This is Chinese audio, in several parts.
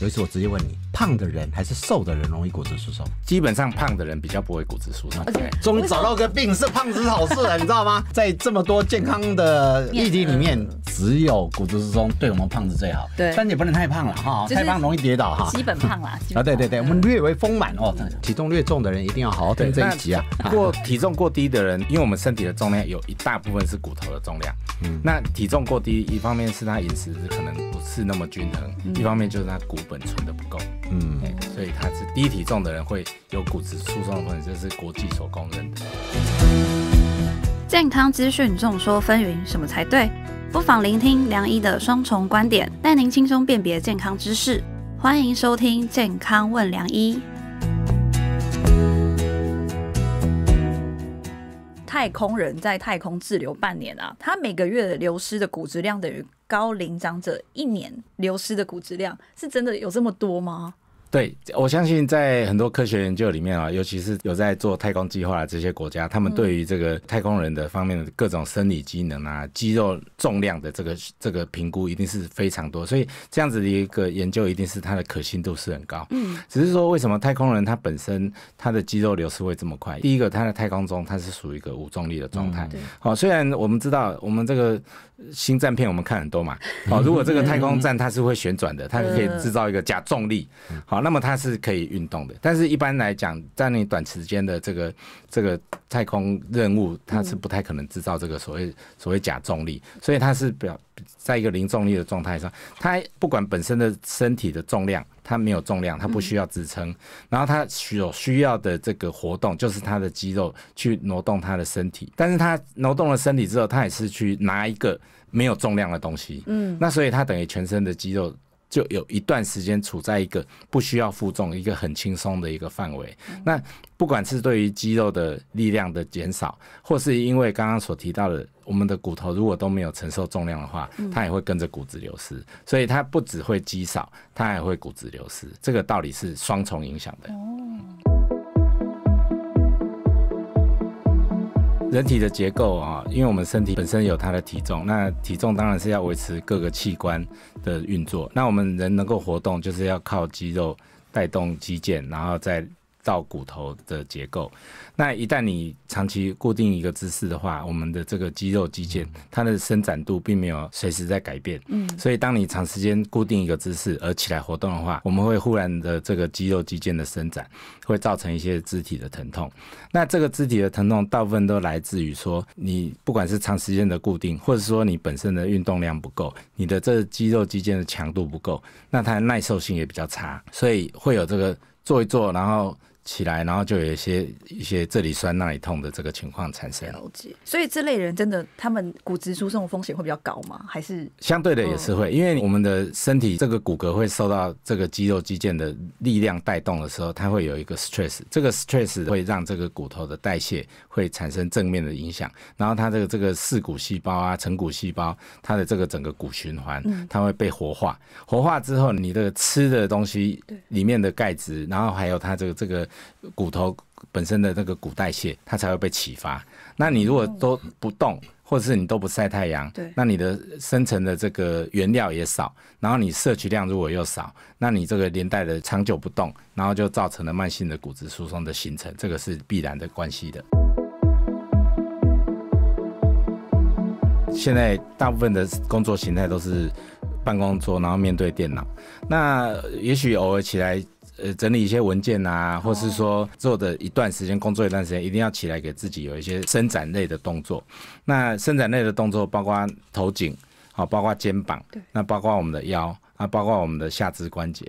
有一次，我直接问你。胖的人还是瘦的人容易骨质疏松？基本上胖的人比较不会骨质疏松。终于找到个病是胖子好事了，你知道吗？在这么多健康的议题里面，只有骨质疏松对我们胖子最好。对，但也不能太胖了哈，太胖容易跌倒哈。基本胖了 啊？对对对，我们略微丰满哦。体重略重的人一定要好好等这一集啊。过体重过低的人，因为我们身体的重量有一大部分是骨头的重量，那体重过低，一方面是他饮食可能不是那么均衡，一方面就是他骨本存的不够。嗯，所以他是低体重的人会有骨质疏松的问题，这是国际所公认的。健康资讯众说纷纭，什么才对？不妨聆听梁医的双重观点，带您轻松辨别健康知识。欢迎收听《健康问梁医》。太空人在太空滞留半年啊，他每个月流失的骨质量等于高龄长者一年流失的骨质量，是真的有这么多吗？对，我相信在很多科学研究里面啊，尤其是有在做太空计划这些国家，他们对于这个太空人的方面的各种生理机能啊、肌肉重量的这个这个评估，一定是非常多。所以这样子的一个研究，一定是它的可信度是很高。嗯，只是说为什么太空人他本身他的肌肉流失会这么快？第一个，他在太空中他是属于一个无重力的状态。对，好，虽然我们知道我们这个。新战片我们看很多嘛，哦，如果这个太空站它是会旋转的，它是可以制造一个假重力，好，那么它是可以运动的。但是一般来讲，在你短时间的这个这个太空任务，它是不太可能制造这个所谓所谓假重力，所以它是表在一个零重力的状态上，它不管本身的身体的重量。它没有重量，它不需要支撑，然后它所需要的这个活动就是它的肌肉去挪动它的身体，但是它挪动了身体之后，它也是去拿一个没有重量的东西，嗯，那所以它等于全身的肌肉。就有一段时间处在一个不需要负重、一个很轻松的一个范围。那不管是对于肌肉的力量的减少，或是因为刚刚所提到的，我们的骨头如果都没有承受重量的话，它也会跟着骨质流失。所以它不只会肌少，它还会骨质流失。这个道理是双重影响的。人体的结构啊，因为我们身体本身有它的体重，那体重当然是要维持各个器官的运作。那我们人能够活动，就是要靠肌肉带动肌腱，然后再。到骨头的结构，那一旦你长期固定一个姿势的话，我们的这个肌肉肌腱，它的伸展度并没有随时在改变。嗯，所以当你长时间固定一个姿势而起来活动的话，我们会忽然的这个肌肉肌腱的伸展，会造成一些肢体的疼痛。那这个肢体的疼痛，大部分都来自于说，你不管是长时间的固定，或者说你本身的运动量不够，你的这肌肉肌腱的强度不够，那它的耐受性也比较差，所以会有这个。做一做，然后。起来，然后就有一些一些这里酸那里痛的这个情况产生。了解，所以这类人真的他们骨质疏松风险会比较高吗？还是相对的也是会，因为我们的身体这个骨骼会受到这个肌肉肌腱的力量带动的时候，它会有一个 stress，这个 stress 会让这个骨头的代谢会产生正面的影响。然后它这个这个四骨细胞啊，成骨细胞它的这个整个骨循环，它会被活化，活化之后你的吃的东西里面的钙质，然后还有它这个这个骨头本身的那个骨代谢，它才会被启发。那你如果都不动，或者是你都不晒太阳，对，那你的生成的这个原料也少，然后你摄取量如果又少，那你这个连带的长久不动，然后就造成了慢性的骨质疏松的形成，这个是必然的关系的。现在大部分的工作形态都是办公桌，然后面对电脑，那也许偶尔起来。呃，整理一些文件呐，或是说做的一段时间工作，一段时间一定要起来，给自己有一些伸展类的动作。那伸展类的动作包括头颈，好，包括肩膀，对，那包括我们的腰啊，包括我们的下肢关节。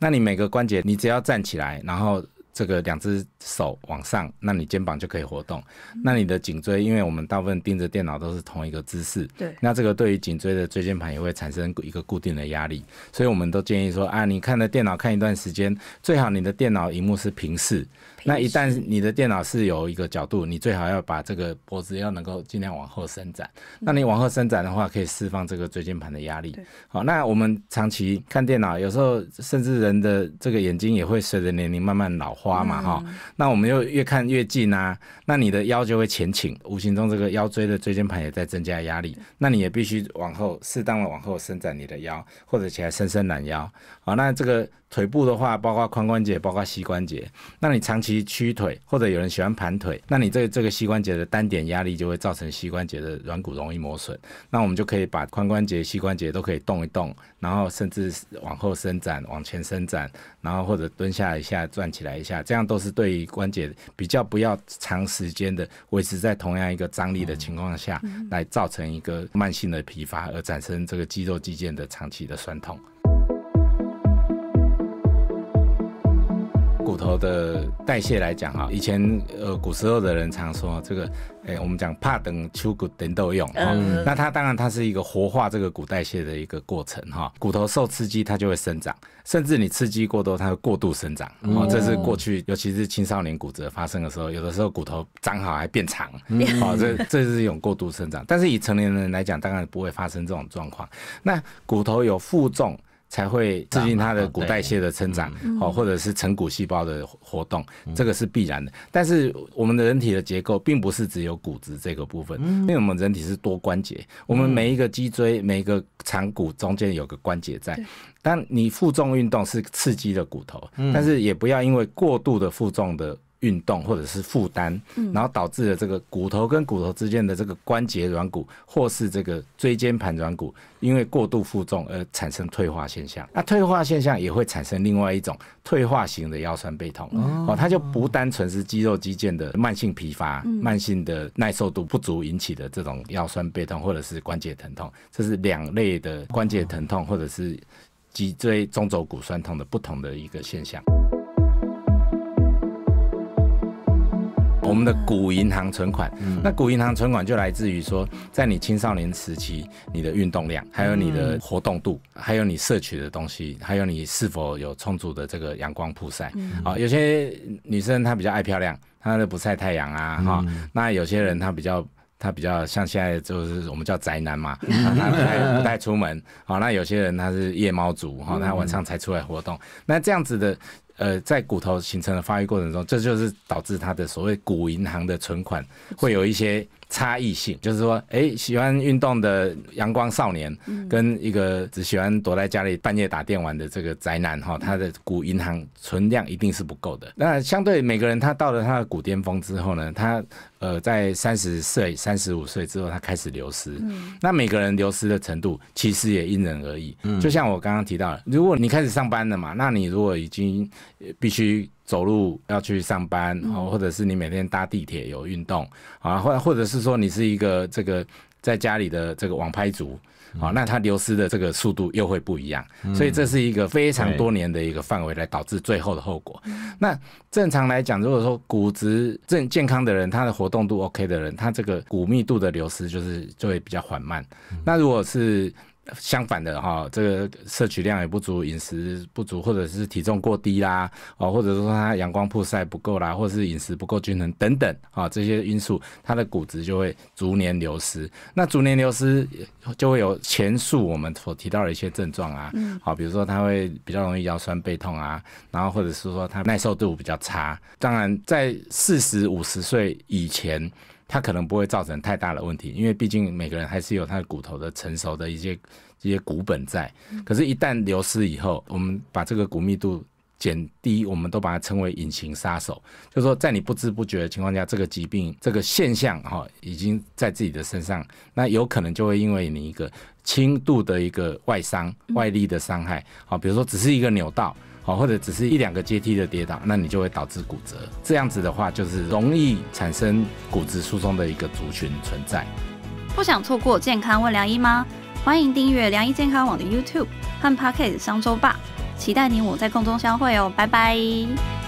那你每个关节，你只要站起来，然后。这个两只手往上，那你肩膀就可以活动。那你的颈椎，因为我们大部分盯着电脑都是同一个姿势，对。那这个对于颈椎的椎间盘也会产生一个固定的压力，所以我们都建议说啊，你看着电脑看一段时间，最好你的电脑荧幕是平视。那一旦你的电脑是有一个角度，你最好要把这个脖子要能够尽量往后伸展。那你往后伸展的话，可以释放这个椎间盘的压力。好，那我们长期看电脑，有时候甚至人的这个眼睛也会随着年龄慢慢老花嘛哈。那我们又越看越近啊，那你的腰就会前倾，无形中这个腰椎的椎间盘也在增加压力。那你也必须往后适当的往后伸展你的腰，或者起来伸伸懒腰。好，那这个。腿部的话，包括髋关节，包括膝关节。那你长期屈腿，或者有人喜欢盘腿，那你这这个膝关节的单点压力就会造成膝关节的软骨容易磨损。那我们就可以把髋关节、膝关节都可以动一动，然后甚至往后伸展、往前伸展，然后或者蹲下一下、转起来一下，这样都是对于关节比较不要长时间的维持在同样一个张力的情况下来造成一个慢性的疲乏，而产生这个肌肉肌腱的长期的酸痛。骨头的代谢来讲哈，以前呃古时候的人常说这个，哎，我们讲怕等秋骨等都用嗯，那它当然它是一个活化这个骨代谢的一个过程哈。骨头受刺激它就会生长，甚至你刺激过多，它会过度生长。哦，这是过去尤其是青少年骨折发生的时候，有的时候骨头长好还变长，哦，这这是一种过度生长。但是以成年人来讲，当然不会发生这种状况。那骨头有负重。才会促进它的骨代谢的成长，哦，或者是成骨细胞的活动，这个是必然的。但是我们的人体的结构并不是只有骨质这个部分，因为我们人体是多关节，我们每一个脊椎、每一个长骨中间有个关节在。但你负重运动是刺激的骨头，但是也不要因为过度的负重的。运动或者是负担，然后导致了这个骨头跟骨头之间的这个关节软骨，或是这个椎间盘软骨，因为过度负重而产生退化现象。那退化现象也会产生另外一种退化型的腰酸背痛哦，它就不单纯是肌肉肌腱的慢性疲乏、慢性的耐受度不足引起的这种腰酸背痛或者是关节疼痛，这是两类的关节疼痛或者是脊椎中轴骨酸痛的不同的一个现象。我们的古银行存款，那古银行存款就来自于说，在你青少年时期，你的运动量，还有你的活动度，还有你摄取的东西，还有你是否有充足的这个阳光曝晒啊？有些女生她比较爱漂亮，她就不晒太阳啊哈。那有些人她比较他比较像现在就是我们叫宅男嘛，他 不太不太出门。好，那有些人他是夜猫族哈，他晚上才出来活动。那这样子的。呃，在骨头形成的发育过程中，这就是导致它的所谓“骨银行”的存款会有一些。差异性就是说，哎，喜欢运动的阳光少年，跟一个只喜欢躲在家里半夜打电玩的这个宅男，哈，他的股银行存量一定是不够的。那相对每个人，他到了他的股巅峰之后呢，他呃，在三十岁、三十五岁之后，他开始流失。那每个人流失的程度其实也因人而异。嗯，就像我刚刚提到了，如果你开始上班了嘛，那你如果已经必须。走路要去上班，哦，或者是你每天搭地铁有运动啊，或或者是说你是一个这个在家里的这个网拍族，啊，那它流失的这个速度又会不一样，所以这是一个非常多年的一个范围来导致最后的后果。那正常来讲，如果说骨质正健康的人，他的活动度 OK 的人，他这个骨密度的流失就是就会比较缓慢。那如果是相反的哈，这个摄取量也不足，饮食不足，或者是体重过低啦，哦，或者说他阳光曝晒不够啦，或者是饮食不够均衡等等啊，这些因素，他的骨质就会逐年流失。那逐年流失，就会有前述我们所提到的一些症状啊，好，比如说他会比较容易腰酸背痛啊，然后或者是说他耐受度比较差。当然，在四十五十岁以前。它可能不会造成太大的问题，因为毕竟每个人还是有他的骨头的成熟的一些一些骨本在。可是，一旦流失以后，我们把这个骨密度减低，我们都把它称为隐形杀手。就是说，在你不知不觉的情况下，这个疾病这个现象哈，已经在自己的身上，那有可能就会因为你一个轻度的一个外伤、外力的伤害，好，比如说只是一个扭到。哦，或者只是一两个阶梯的跌倒，那你就会导致骨折。这样子的话，就是容易产生骨质疏松的一个族群存在。不想错过健康问良医吗？欢迎订阅良医健康网的 YouTube 和 Pocket 商周吧，期待你我在空中相会哦，拜拜。